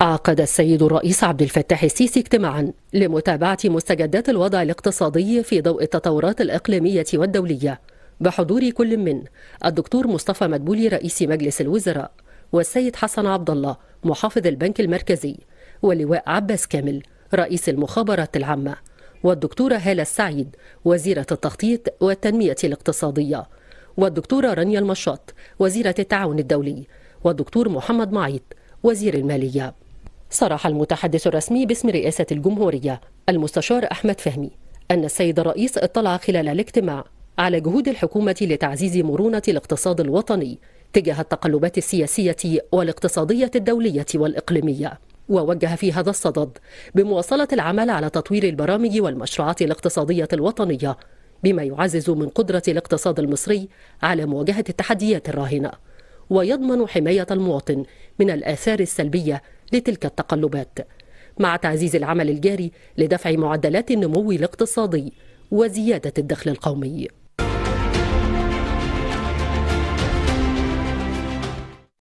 عقد السيد الرئيس عبد الفتاح السيسي اجتماعا لمتابعة مستجدات الوضع الاقتصادي في ضوء التطورات الإقليمية والدولية بحضور كل من الدكتور مصطفى مدبولي رئيس مجلس الوزراء والسيد حسن عبد الله محافظ البنك المركزي واللواء عباس كامل رئيس المخابرات العامة والدكتورة هالة السعيد وزيرة التخطيط والتنمية الاقتصادية والدكتورة رانيا المشاط وزيرة التعاون الدولي والدكتور محمد معيط وزير الماليه صرح المتحدث الرسمي باسم رئاسة الجمهورية المستشار أحمد فهمي أن السيد الرئيس اطلع خلال الاجتماع على جهود الحكومة لتعزيز مرونة الاقتصاد الوطني تجاه التقلبات السياسية والاقتصادية الدولية والإقليمية ووجه في هذا الصدد بمواصلة العمل على تطوير البرامج والمشروعات الاقتصادية الوطنية بما يعزز من قدرة الاقتصاد المصري على مواجهة التحديات الراهنة ويضمن حماية المواطن من الآثار السلبية لتلك التقلبات مع تعزيز العمل الجاري لدفع معدلات النمو الاقتصادي وزيادة الدخل القومي